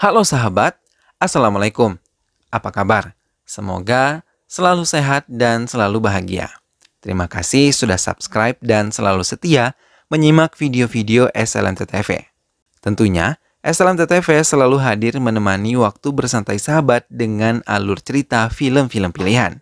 Halo sahabat, Assalamualaikum. Apa kabar? Semoga selalu sehat dan selalu bahagia. Terima kasih sudah subscribe dan selalu setia menyimak video-video SLMTTV. Tentunya, SLMTTV selalu hadir menemani waktu bersantai sahabat dengan alur cerita film-film pilihan.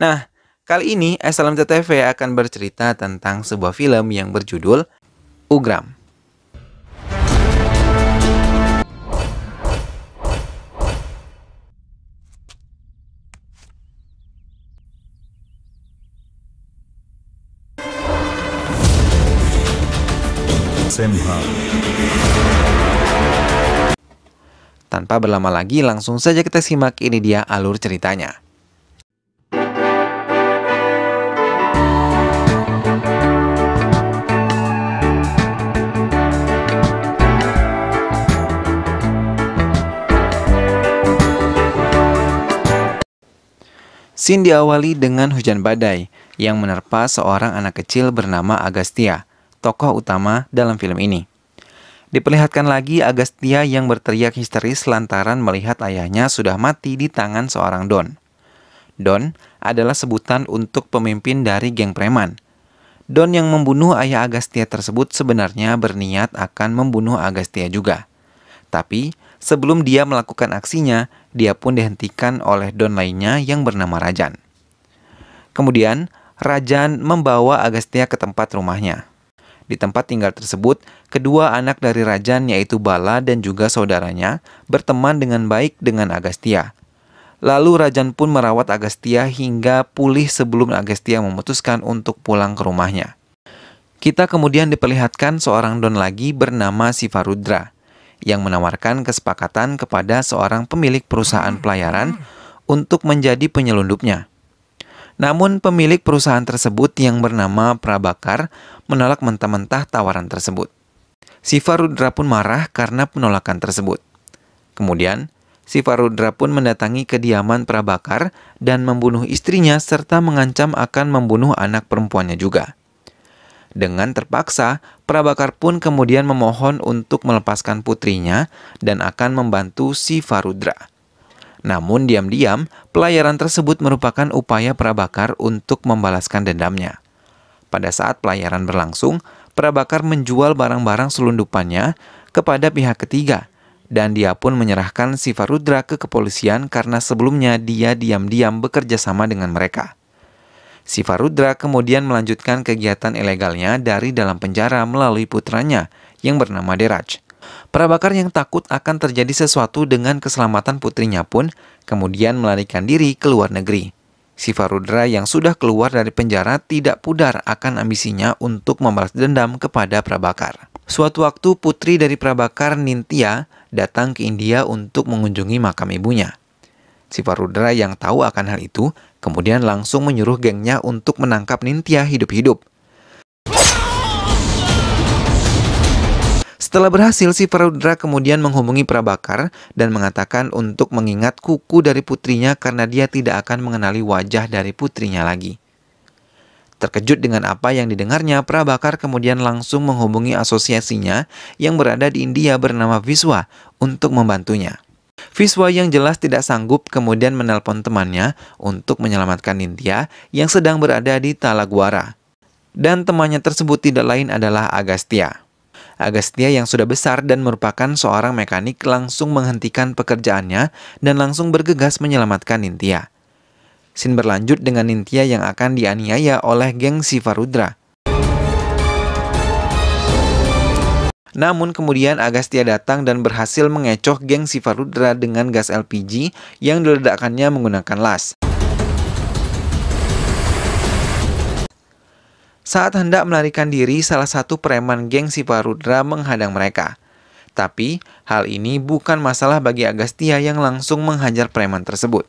Nah, kali ini SLMTTV akan bercerita tentang sebuah film yang berjudul Ugram. SMH. Tanpa berlama lagi, langsung saja kita simak ini dia alur ceritanya. Scene diawali dengan hujan badai yang menerpa seorang anak kecil bernama agastya tokoh utama dalam film ini. Diperlihatkan lagi Agastya yang berteriak histeris lantaran melihat ayahnya sudah mati di tangan seorang Don. Don adalah sebutan untuk pemimpin dari geng preman. Don yang membunuh ayah Agastya tersebut sebenarnya berniat akan membunuh Agastya juga. Tapi sebelum dia melakukan aksinya, dia pun dihentikan oleh Don lainnya yang bernama Rajan. Kemudian, Rajan membawa Agastya ke tempat rumahnya. Di tempat tinggal tersebut, kedua anak dari Rajan yaitu Bala dan juga saudaranya berteman dengan baik dengan Agastya. Lalu Rajan pun merawat Agastya hingga pulih sebelum Agastya memutuskan untuk pulang ke rumahnya. Kita kemudian diperlihatkan seorang don lagi bernama Sivarudra yang menawarkan kesepakatan kepada seorang pemilik perusahaan pelayaran untuk menjadi penyelundupnya. Namun pemilik perusahaan tersebut yang bernama Prabakar menolak mentah-mentah tawaran tersebut. Sifarudra pun marah karena penolakan tersebut. Kemudian, Sifarudra pun mendatangi kediaman Prabakar dan membunuh istrinya serta mengancam akan membunuh anak perempuannya juga. Dengan terpaksa, Prabakar pun kemudian memohon untuk melepaskan putrinya dan akan membantu Sifarudra. Namun diam-diam, pelayaran tersebut merupakan upaya Prabakar untuk membalaskan dendamnya. Pada saat pelayaran berlangsung, Prabakar menjual barang-barang selundupannya kepada pihak ketiga, dan dia pun menyerahkan Siva Rudra ke kepolisian karena sebelumnya dia diam-diam bekerja sama dengan mereka. Siva Rudra kemudian melanjutkan kegiatan ilegalnya dari dalam penjara melalui putranya yang bernama Deraj. Prabakar yang takut akan terjadi sesuatu dengan keselamatan putrinya pun kemudian melarikan diri ke luar negeri. Sivarudra yang sudah keluar dari penjara tidak pudar akan ambisinya untuk membalas dendam kepada Prabakar. Suatu waktu putri dari Prabakar Nintia datang ke India untuk mengunjungi makam ibunya. Sivarudra yang tahu akan hal itu kemudian langsung menyuruh gengnya untuk menangkap Nintia hidup-hidup. Setelah berhasil, si Perudra kemudian menghubungi Prabakar dan mengatakan untuk mengingat kuku dari putrinya karena dia tidak akan mengenali wajah dari putrinya lagi. Terkejut dengan apa yang didengarnya, Prabakar kemudian langsung menghubungi asosiasinya yang berada di India bernama Viswa untuk membantunya. Viswa yang jelas tidak sanggup kemudian menelpon temannya untuk menyelamatkan India yang sedang berada di Talaguara. Dan temannya tersebut tidak lain adalah Agastya. Agastya yang sudah besar dan merupakan seorang mekanik langsung menghentikan pekerjaannya dan langsung bergegas menyelamatkan Nintia. Sin berlanjut dengan Nintia yang akan dianiaya oleh geng Sivarudra. Namun kemudian Agastya datang dan berhasil mengecoh geng Sivarudra dengan gas LPG yang diledakkannya menggunakan las. Saat hendak melarikan diri, salah satu preman geng si Parudra menghadang mereka. Tapi, hal ini bukan masalah bagi Agastya yang langsung menghajar preman tersebut.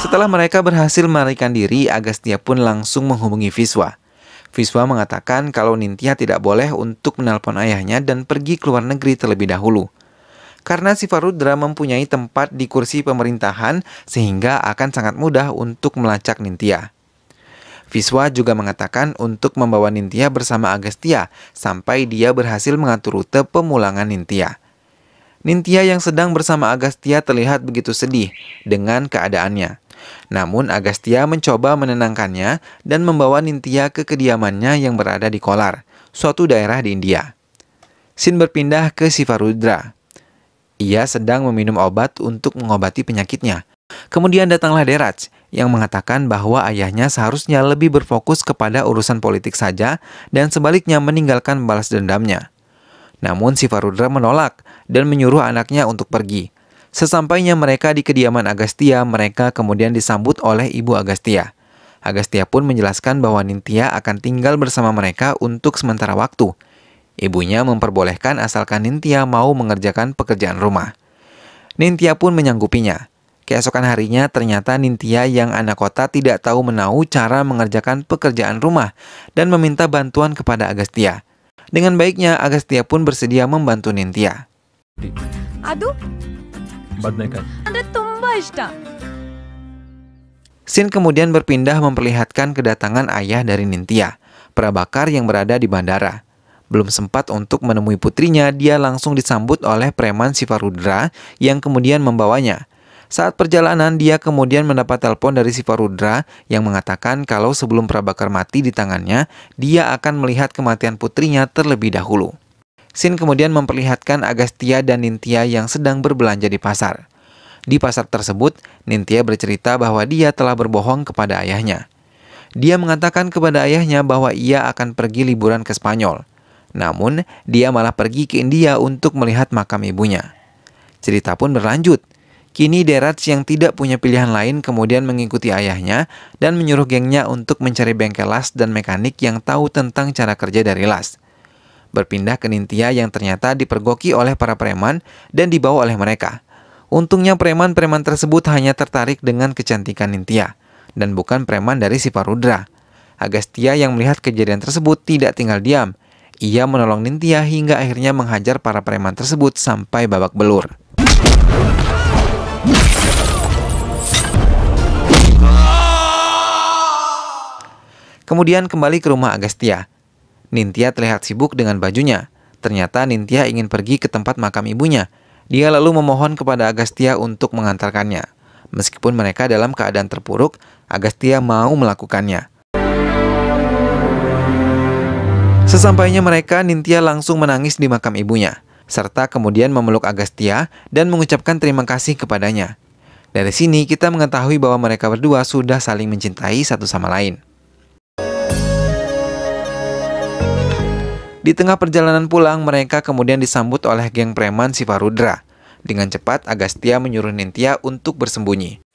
Setelah mereka berhasil melarikan diri, Agastya pun langsung menghubungi Viswa. Viswa mengatakan kalau Nintia tidak boleh untuk menelpon ayahnya dan pergi ke luar negeri terlebih dahulu karena Sivarudra mempunyai tempat di kursi pemerintahan sehingga akan sangat mudah untuk melacak Nintia. Viswa juga mengatakan untuk membawa Nintia bersama Agastya sampai dia berhasil mengatur rute pemulangan Nintia. Nintya yang sedang bersama Agastya terlihat begitu sedih dengan keadaannya. Namun Agastya mencoba menenangkannya dan membawa Nintya ke kediamannya yang berada di Kolar, suatu daerah di India. Sin berpindah ke Sivarudra. Ia sedang meminum obat untuk mengobati penyakitnya. Kemudian datanglah Deraj yang mengatakan bahwa ayahnya seharusnya lebih berfokus kepada urusan politik saja dan sebaliknya meninggalkan balas dendamnya. Namun Sivarudra menolak dan menyuruh anaknya untuk pergi. Sesampainya mereka di kediaman Agastya, mereka kemudian disambut oleh ibu Agastya. Agastya pun menjelaskan bahwa Nintia akan tinggal bersama mereka untuk sementara waktu – Ibunya memperbolehkan asalkan Nintia mau mengerjakan pekerjaan rumah. Nintia pun menyanggupinya. Keesokan harinya ternyata Nintia yang anak kota tidak tahu menahu cara mengerjakan pekerjaan rumah dan meminta bantuan kepada Agastya. Dengan baiknya Agastya pun bersedia membantu Nintia. Aduh, Sin kemudian berpindah memperlihatkan kedatangan ayah dari Nintia, prabakar yang berada di bandara. Belum sempat untuk menemui putrinya, dia langsung disambut oleh preman Sivarudra yang kemudian membawanya. Saat perjalanan, dia kemudian mendapat telepon dari Sivarudra yang mengatakan kalau sebelum Prabakar mati di tangannya, dia akan melihat kematian putrinya terlebih dahulu. Sin kemudian memperlihatkan Agastya dan Nintia yang sedang berbelanja di pasar. Di pasar tersebut, Nintia bercerita bahwa dia telah berbohong kepada ayahnya. Dia mengatakan kepada ayahnya bahwa ia akan pergi liburan ke Spanyol. Namun, dia malah pergi ke India untuk melihat makam ibunya. Cerita pun berlanjut. Kini Derat yang tidak punya pilihan lain kemudian mengikuti ayahnya dan menyuruh gengnya untuk mencari bengkel las dan mekanik yang tahu tentang cara kerja dari las. Berpindah ke Nintia yang ternyata dipergoki oleh para preman dan dibawa oleh mereka. Untungnya preman-preman tersebut hanya tertarik dengan kecantikan Nintia dan bukan preman dari si Parudra. Agastya yang melihat kejadian tersebut tidak tinggal diam. Ia menolong Nintia hingga akhirnya menghajar para preman tersebut sampai babak belur. Kemudian kembali ke rumah Agastya. Nintia terlihat sibuk dengan bajunya. Ternyata Nintia ingin pergi ke tempat makam ibunya. Dia lalu memohon kepada Agastya untuk mengantarkannya. Meskipun mereka dalam keadaan terpuruk, Agastya mau melakukannya. Sesampainya mereka, Nintia langsung menangis di makam ibunya, serta kemudian memeluk Agastya dan mengucapkan terima kasih kepadanya. Dari sini kita mengetahui bahwa mereka berdua sudah saling mencintai satu sama lain. Di tengah perjalanan pulang, mereka kemudian disambut oleh geng preman Sivarudra. Dengan cepat, Agastya menyuruh Nintia untuk bersembunyi.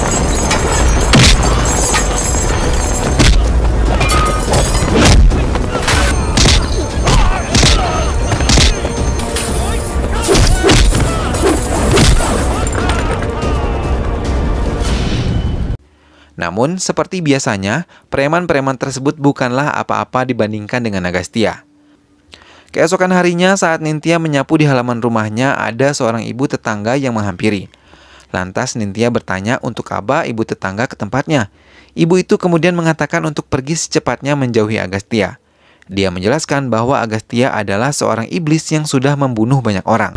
Namun, seperti biasanya, preman-preman tersebut bukanlah apa-apa dibandingkan dengan Agastya. Keesokan harinya saat Nintia menyapu di halaman rumahnya ada seorang ibu tetangga yang menghampiri. Lantas Nintia bertanya untuk apa ibu tetangga ke tempatnya. Ibu itu kemudian mengatakan untuk pergi secepatnya menjauhi Agastya. Dia menjelaskan bahwa Agastya adalah seorang iblis yang sudah membunuh banyak orang.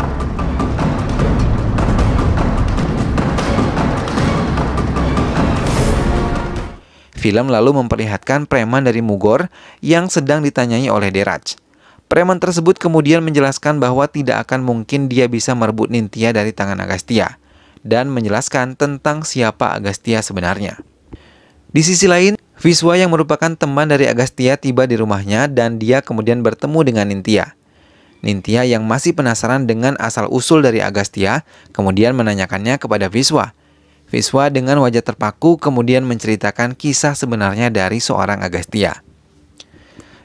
Film lalu memperlihatkan preman dari Mugor yang sedang ditanyai oleh Deraj. Preman tersebut kemudian menjelaskan bahwa tidak akan mungkin dia bisa merebut Nintia dari tangan Agastya dan menjelaskan tentang siapa Agastya sebenarnya. Di sisi lain, Viswa yang merupakan teman dari Agastya tiba di rumahnya dan dia kemudian bertemu dengan Nintia. Nintia yang masih penasaran dengan asal-usul dari Agastya kemudian menanyakannya kepada Viswa. Viswa dengan wajah terpaku kemudian menceritakan kisah sebenarnya dari seorang Agastya.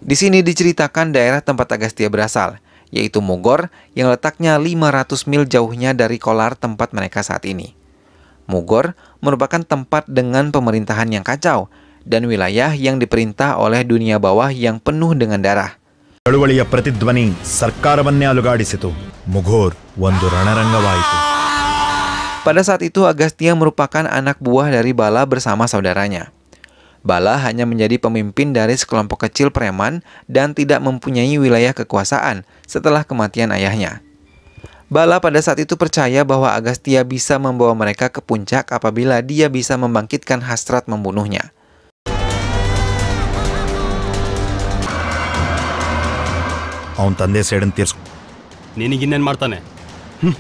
Di sini diceritakan daerah tempat Agastya berasal, yaitu Mogor yang letaknya 500 mil jauhnya dari kolar tempat mereka saat ini. Mogor merupakan tempat dengan pemerintahan yang kacau dan wilayah yang diperintah oleh dunia bawah yang penuh dengan darah. ಚಳುವಳಿಯ situ, ಸರ್ಕಾರವನ್ನೇ ಅಲುಗಾಡಿಸಿತು ಮುಘೋರ್ ಒಂದು itu. Pada saat itu Agastya merupakan anak buah dari Bala bersama saudaranya. Bala hanya menjadi pemimpin dari sekelompok kecil preman dan tidak mempunyai wilayah kekuasaan setelah kematian ayahnya. Bala pada saat itu percaya bahwa Agastya bisa membawa mereka ke puncak apabila dia bisa membangkitkan hasrat membunuhnya. Aun Tande sedentir. Nini ginen ಹ್ಞೂ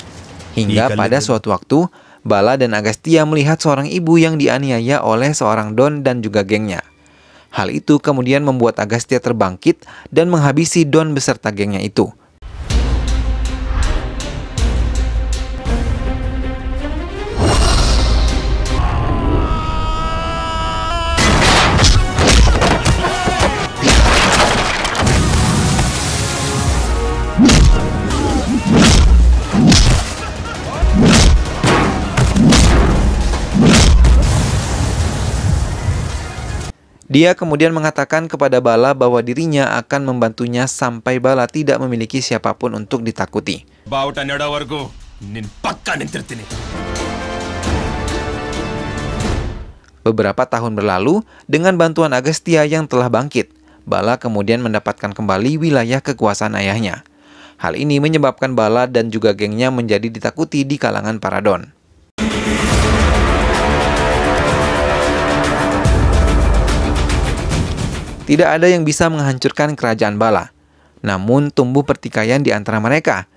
Hingga pada suatu waktu, Bala dan Agastya melihat seorang ibu yang dianiaya oleh seorang Don dan juga gengnya. Hal itu kemudian membuat Agastya terbangkit dan menghabisi Don beserta gengnya itu. Dia kemudian mengatakan kepada Bala bahwa dirinya akan membantunya sampai Bala tidak memiliki siapapun untuk ditakuti. Beberapa tahun berlalu, dengan bantuan Agastya yang telah bangkit, Bala kemudian mendapatkan kembali wilayah kekuasaan ayahnya. Hal ini menyebabkan Bala dan juga gengnya menjadi ditakuti di kalangan Paradon. Tidak ada yang bisa menghancurkan kerajaan Bala. Namun tumbuh pertikaian di antara mereka.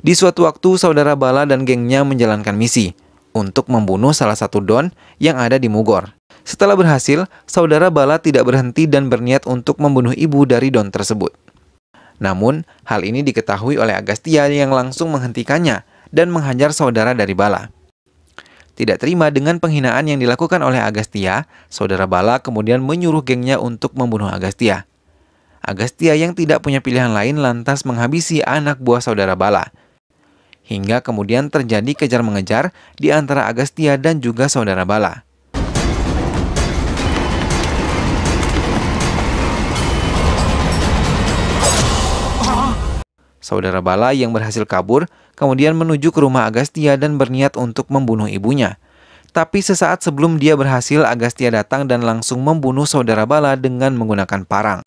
Di suatu waktu saudara Bala dan gengnya menjalankan misi untuk membunuh salah satu Don yang ada di Mugor. Setelah berhasil, saudara Bala tidak berhenti dan berniat untuk membunuh ibu dari Don tersebut. Namun, hal ini diketahui oleh Agastya yang langsung menghentikannya dan menghajar saudara dari Bala. Tidak terima dengan penghinaan yang dilakukan oleh Agastya, saudara Bala kemudian menyuruh gengnya untuk membunuh Agastya. Agastya yang tidak punya pilihan lain lantas menghabisi anak buah saudara Bala. Hingga kemudian terjadi kejar-mengejar di antara Agastya dan juga saudara Bala. Saudara Bala yang berhasil kabur kemudian menuju ke rumah Agastya dan berniat untuk membunuh ibunya. Tapi sesaat sebelum dia berhasil, Agastya datang dan langsung membunuh saudara Bala dengan menggunakan parang.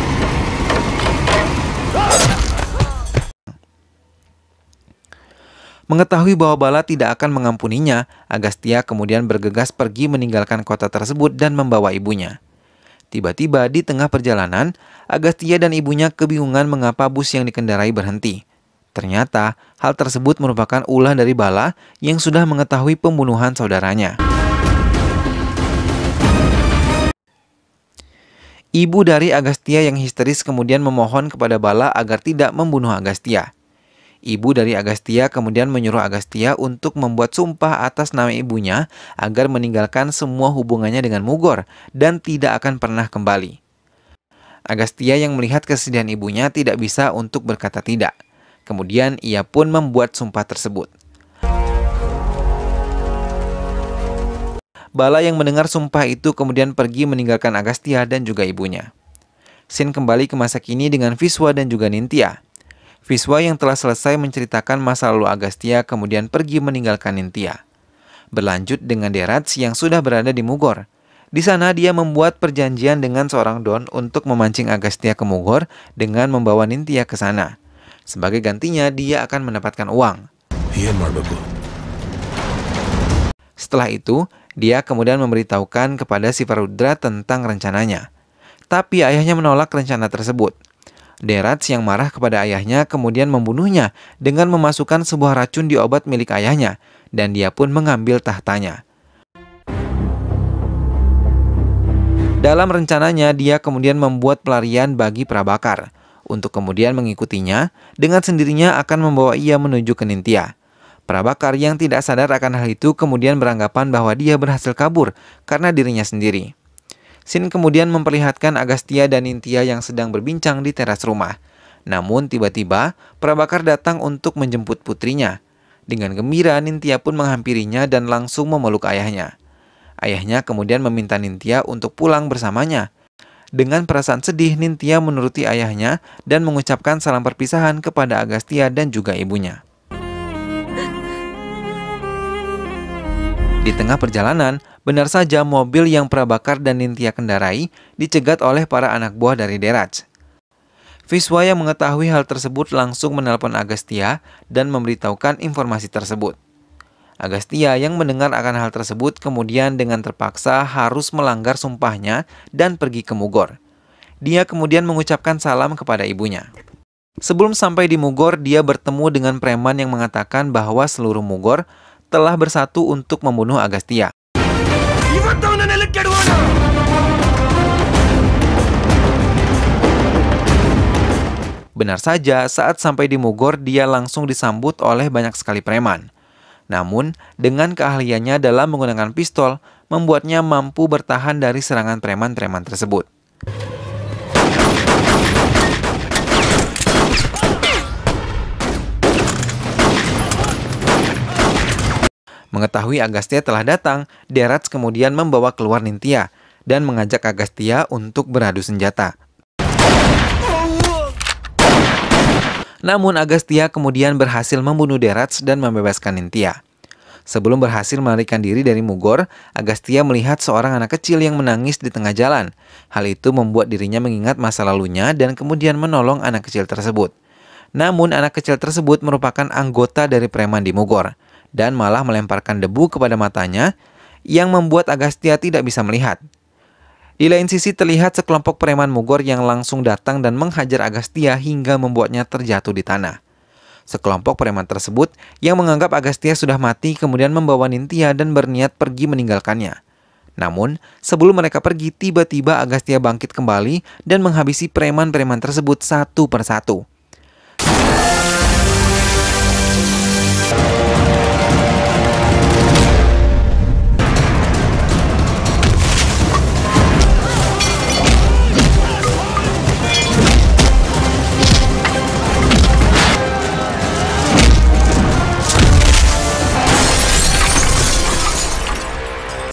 Mengetahui bahwa Bala tidak akan mengampuninya, Agastya kemudian bergegas pergi meninggalkan kota tersebut dan membawa ibunya. Tiba-tiba di tengah perjalanan, Agastya dan ibunya kebingungan mengapa bus yang dikendarai berhenti. Ternyata, hal tersebut merupakan ulah dari Bala yang sudah mengetahui pembunuhan saudaranya. Ibu dari Agastya yang histeris kemudian memohon kepada Bala agar tidak membunuh Agastya. Ibu dari Agastya kemudian menyuruh Agastya untuk membuat sumpah atas nama ibunya agar meninggalkan semua hubungannya dengan Mugor dan tidak akan pernah kembali. Agastya yang melihat kesedihan ibunya tidak bisa untuk berkata tidak. Kemudian ia pun membuat sumpah tersebut. Bala yang mendengar sumpah itu kemudian pergi meninggalkan Agastya dan juga ibunya. Sin kembali ke masa kini dengan Viswa dan juga Nintia. Viswa yang telah selesai menceritakan masa lalu Agastya kemudian pergi meninggalkan Nintia. Berlanjut dengan Derats yang sudah berada di Mugor. Di sana dia membuat perjanjian dengan seorang Don untuk memancing Agastya ke Mugor dengan membawa Nintia ke sana. Sebagai gantinya, dia akan mendapatkan uang. Iya, Setelah itu, dia kemudian memberitahukan kepada si Farudra tentang rencananya. Tapi ayahnya menolak rencana tersebut. Derats yang marah kepada ayahnya kemudian membunuhnya dengan memasukkan sebuah racun di obat milik ayahnya dan dia pun mengambil tahtanya. Dalam rencananya, dia kemudian membuat pelarian bagi Prabakar untuk kemudian mengikutinya dengan sendirinya akan membawa ia menuju ke Nintia. Prabakar yang tidak sadar akan hal itu kemudian beranggapan bahwa dia berhasil kabur karena dirinya sendiri. Sin kemudian memperlihatkan Agastya dan Nintia yang sedang berbincang di teras rumah. Namun tiba-tiba Prabakar datang untuk menjemput putrinya. Dengan gembira Nintia pun menghampirinya dan langsung memeluk ayahnya. Ayahnya kemudian meminta Nintia untuk pulang bersamanya. Dengan perasaan sedih, Nintia menuruti ayahnya dan mengucapkan salam perpisahan kepada Agastya dan juga ibunya. Di tengah perjalanan, benar saja mobil yang Prabakar dan Nintia kendarai dicegat oleh para anak buah dari Deraj. Viswa yang mengetahui hal tersebut langsung menelpon Agastya dan memberitahukan informasi tersebut. Agastya yang mendengar akan hal tersebut kemudian dengan terpaksa harus melanggar sumpahnya dan pergi ke Mugor. Dia kemudian mengucapkan salam kepada ibunya. Sebelum sampai di Mugor, dia bertemu dengan preman yang mengatakan bahwa seluruh Mugor telah bersatu untuk membunuh Agastya. Benar saja, saat sampai di Mugor, dia langsung disambut oleh banyak sekali preman. Namun, dengan keahliannya dalam menggunakan pistol, membuatnya mampu bertahan dari serangan preman-preman tersebut. Mengetahui Agastya telah datang, Derats kemudian membawa keluar Nintia dan mengajak Agastya untuk beradu senjata. Namun Agastya kemudian berhasil membunuh Derats dan membebaskan Nintia. Sebelum berhasil melarikan diri dari Mugor, Agastya melihat seorang anak kecil yang menangis di tengah jalan. Hal itu membuat dirinya mengingat masa lalunya dan kemudian menolong anak kecil tersebut. Namun anak kecil tersebut merupakan anggota dari preman di Mugor dan malah melemparkan debu kepada matanya yang membuat Agastya tidak bisa melihat. Di lain sisi terlihat sekelompok preman Mugor yang langsung datang dan menghajar Agastia hingga membuatnya terjatuh di tanah. Sekelompok preman tersebut yang menganggap Agastia sudah mati kemudian membawa Nintia dan berniat pergi meninggalkannya. Namun, sebelum mereka pergi, tiba-tiba Agastya bangkit kembali dan menghabisi preman-preman tersebut satu persatu.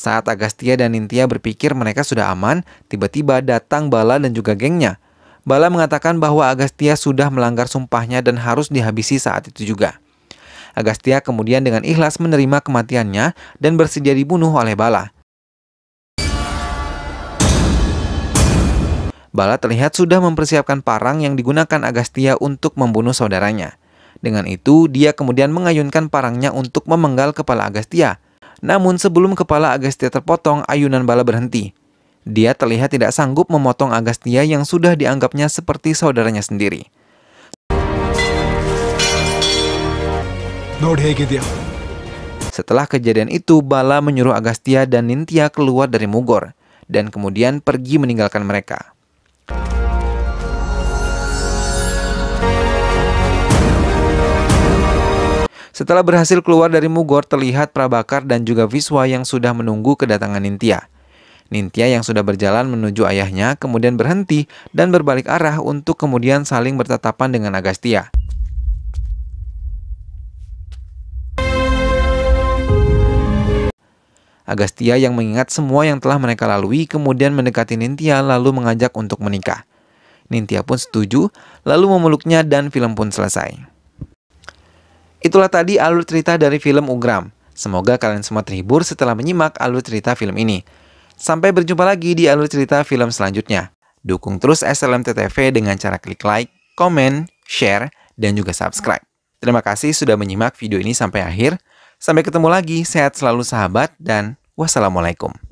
Saat Agastya dan Nintia berpikir mereka sudah aman, tiba-tiba datang Bala dan juga gengnya. Bala mengatakan bahwa Agastya sudah melanggar sumpahnya dan harus dihabisi saat itu juga. Agastya kemudian dengan ikhlas menerima kematiannya dan bersedia dibunuh oleh Bala. Bala terlihat sudah mempersiapkan parang yang digunakan Agastya untuk membunuh saudaranya. Dengan itu, dia kemudian mengayunkan parangnya untuk memenggal kepala Agastya. Namun sebelum kepala Agastya terpotong, ayunan bala berhenti. Dia terlihat tidak sanggup memotong Agastya yang sudah dianggapnya seperti saudaranya sendiri. Setelah kejadian itu, Bala menyuruh Agastya dan Nintia keluar dari Mugor, dan kemudian pergi meninggalkan mereka. Setelah berhasil keluar dari Mugor, terlihat Prabakar dan juga Viswa yang sudah menunggu kedatangan Nintia. Nintia yang sudah berjalan menuju ayahnya kemudian berhenti dan berbalik arah untuk kemudian saling bertatapan dengan Agastya. Agastya yang mengingat semua yang telah mereka lalui kemudian mendekati Nintia lalu mengajak untuk menikah. Nintia pun setuju, lalu memeluknya dan film pun selesai. Itulah tadi alur cerita dari film Ugram. Semoga kalian semua terhibur setelah menyimak alur cerita film ini. Sampai berjumpa lagi di alur cerita film selanjutnya. Dukung terus SLMTTV dengan cara klik like, komen, share, dan juga subscribe. Terima kasih sudah menyimak video ini sampai akhir. Sampai ketemu lagi, sehat selalu sahabat, dan wassalamualaikum.